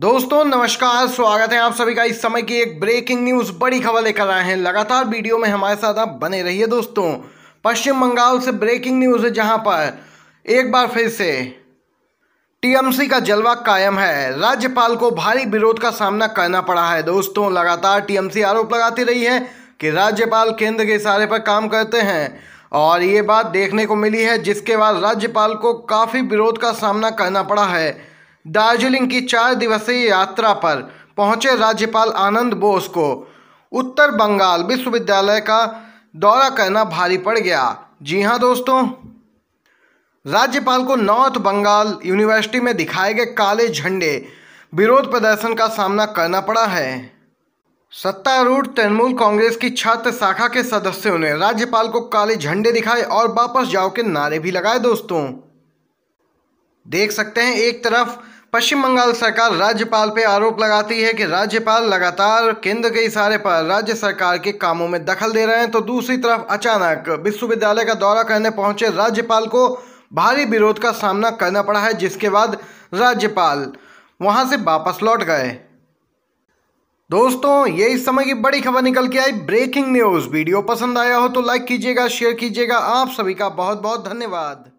दोस्तों नमस्कार स्वागत है आप सभी का इस समय की एक ब्रेकिंग न्यूज़ बड़ी खबर लेकर आए हैं लगातार वीडियो में हमारे साथ आप बने रहिए दोस्तों पश्चिम बंगाल से ब्रेकिंग न्यूज़ है जहां पर एक बार फिर से टीएमसी का जलवा कायम है राज्यपाल को भारी विरोध का सामना करना पड़ा है दोस्तों लगातार टीएमसी आरोप लगाती रही है कि राज्यपाल केंद्र के इशारे पर काम करते हैं और ये बात देखने को मिली है जिसके बाद राज्यपाल को काफ़ी विरोध का सामना करना पड़ा है दार्जिलिंग की चार दिवसीय यात्रा पर पहुंचे राज्यपाल आनंद बोस को उत्तर बंगाल विश्वविद्यालय का दौरा करना भारी पड़ गया जी हाँ दोस्तों राज्यपाल को नॉर्थ बंगाल यूनिवर्सिटी में दिखाए गए काले झंडे विरोध प्रदर्शन का सामना करना पड़ा है सत्तारूढ़ तृणमूल कांग्रेस की छात्र शाखा के सदस्यों ने राज्यपाल को काले झंडे दिखाए और वापस जाओ के नारे भी लगाए दोस्तों देख सकते हैं एक तरफ पश्चिम बंगाल सरकार राज्यपाल पे आरोप लगाती है कि राज्यपाल लगातार केंद्र के इशारे पर राज्य सरकार के कामों में दखल दे रहे हैं तो दूसरी तरफ अचानक विश्वविद्यालय का दौरा करने पहुंचे राज्यपाल को भारी विरोध का सामना करना पड़ा है जिसके बाद राज्यपाल वहां से वापस लौट गए दोस्तों ये इस समय की बड़ी खबर निकल के आई ब्रेकिंग न्यूज़ वीडियो पसंद आया हो तो लाइक कीजिएगा शेयर कीजिएगा आप सभी का बहुत बहुत धन्यवाद